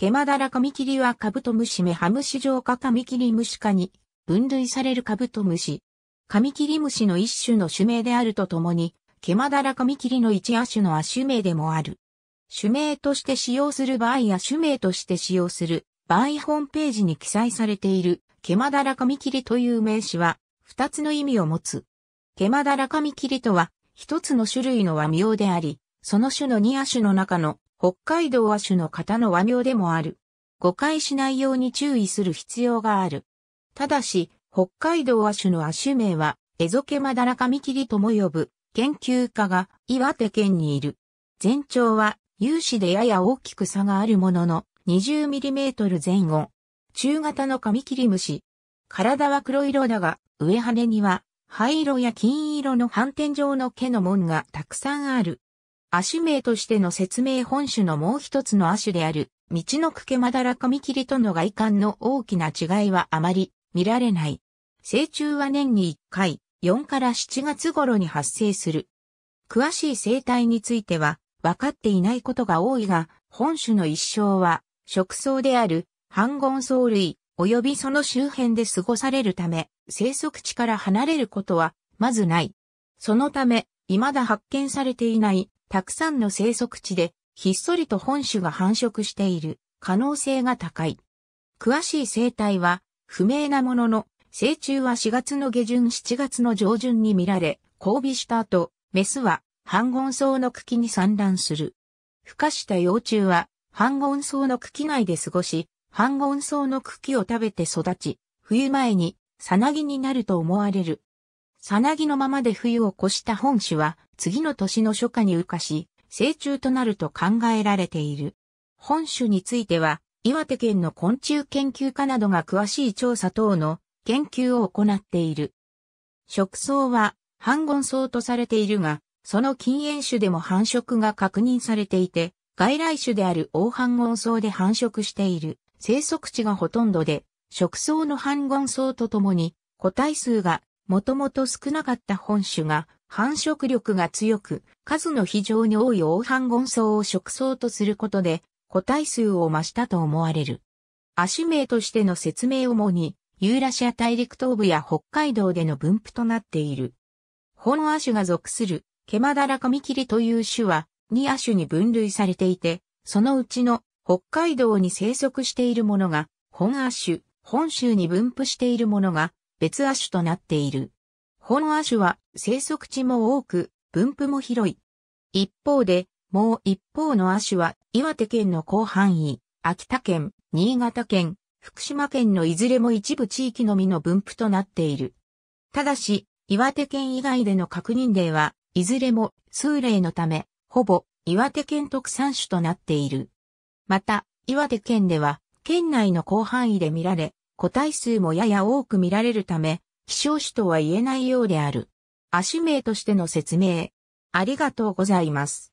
ケマダラカミキリはカブトムシメハムショ科カミキリムシ科に分類されるカブトムシ。カミキリムシの一種の種名であるとともに、ケマダラカミキリの一亜種の亜種名でもある。種名として使用する場合や種名として使用する場合ホームページに記載されているケマダラカミキリという名詞は二つの意味を持つ。ケマダラカミキリとは一つの種類の和名であり、その種の二亜種の中の北海道亜種の方の和名でもある。誤解しないように注意する必要がある。ただし、北海道亜種の亜種名は、エゾケマダラカミキリとも呼ぶ研究家が岩手県にいる。全長は有志でやや大きく差があるものの2 0トル前後。中型のカミキリムシ。体は黒色だが、上羽には灰色や金色の反転状の毛の紋がたくさんある。亜種名としての説明本種のもう一つの亜種である、道のくけまだらカミキリとの外観の大きな違いはあまり見られない。成虫は年に1回、4から7月頃に発生する。詳しい生態については分かっていないことが多いが、本種の一生は、食草である、半ゴン藻類、及びその周辺で過ごされるため、生息地から離れることは、まずない。そのため、未だ発見されていないたくさんの生息地で、ひっそりと本種が繁殖している可能性が高い。詳しい生態は不明なものの、成虫は4月の下旬7月の上旬に見られ、交尾した後、メスは半ゴン草の茎に産卵する。孵化した幼虫は半ゴン草の茎内で過ごし、半ゴン草の茎を食べて育ち、冬前にさなぎになると思われる。さなぎのままで冬を越した本種は次の年の初夏に羽化し、成虫となると考えられている。本種については、岩手県の昆虫研究家などが詳しい調査等の研究を行っている。食草は、半言草とされているが、その禁煙種でも繁殖が確認されていて、外来種である黄半言草で繁殖している。生息地がほとんどで、食草の半言草とともに、個体数がもともと少なかった本種が繁殖力が強く、数の非常に多い黄斑ゴンソウを食草とすることで、個体数を増したと思われる。亜種名としての説明を主に、ユーラシア大陸東部や北海道での分布となっている。本亜種が属する、ケマダラカミキリという種は、2亜種に分類されていて、そのうちの北海道に生息しているものが、本亜種、本州に分布しているものが、別亜種となっている。本亜種は生息地も多く、分布も広い。一方で、もう一方の亜種は岩手県の広範囲、秋田県、新潟県、福島県のいずれも一部地域のみの分布となっている。ただし、岩手県以外での確認例はいずれも数例のため、ほぼ岩手県特産種となっている。また、岩手県では県内の広範囲で見られ、個体数もやや多く見られるため、希少種とは言えないようである。亜種名としての説明。ありがとうございます。